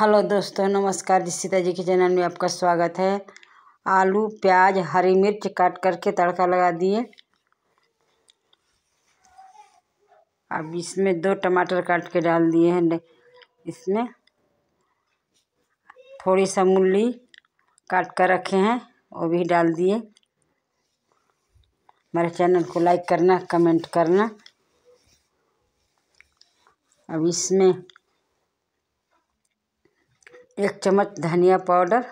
hello दोस्तों नमस्कार जी सीता जी के चैनल में आपका स्वागत है आलू प्याज हरी मिर्च काट करके तड़का लगा दिए अब इसमें दो टमाटर काट के डाल दिए हैं इसमें थोड़ी सा मूली काट कर रखे हैं वो भी डाल दिए हमारे चैनल को लाइक करना कमेंट करना अब इसमें एक चम्मच धनिया पाउडर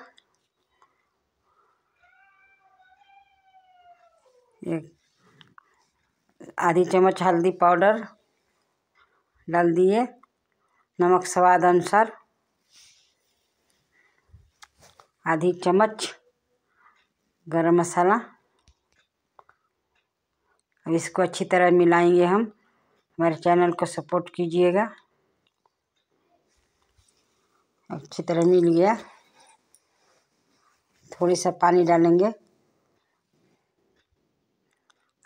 एक आधी चम्मच हल्दी पाउडर डाल दिए नमक स्वाद अनुसार आधी चम्मच गरम मसाला अब इसको अच्छी तरह मिलाएंगे हम हमारे चैनल को सपोर्ट कीजिएगा अच्छी तरह मिल गया थोड़ी सा पानी डालेंगे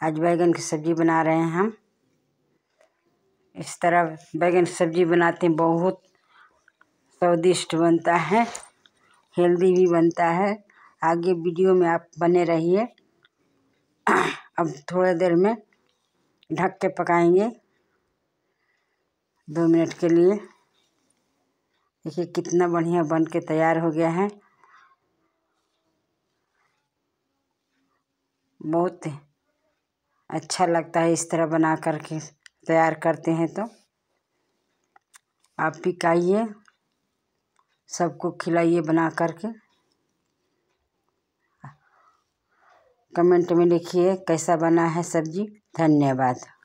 आज बैगन की सब्ज़ी बना रहे हैं हम इस तरह बैगन की सब्ज़ी बनाते हैं बहुत स्वादिष्ट बनता है हेल्दी भी बनता है आगे वीडियो में आप बने रहिए अब थोड़ी देर में ढक के पकाएंगे दो मिनट के लिए देखिए कितना बढ़िया बन के तैयार हो गया है बहुत अच्छा लगता है इस तरह बना करके तैयार करते हैं तो आप भी खाइए सबको खिलाइए बना करके कमेंट में लिखिए कैसा बना है सब्जी धन्यवाद